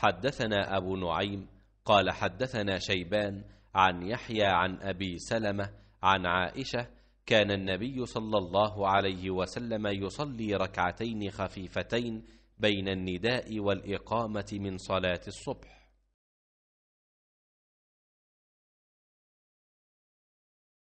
حدثنا أبو نعيم قال حدثنا شيبان عن يحيى عن أبي سلمة عن عائشة كان النبي صلى الله عليه وسلم يصلي ركعتين خفيفتين بين النداء والإقامة من صلاة الصبح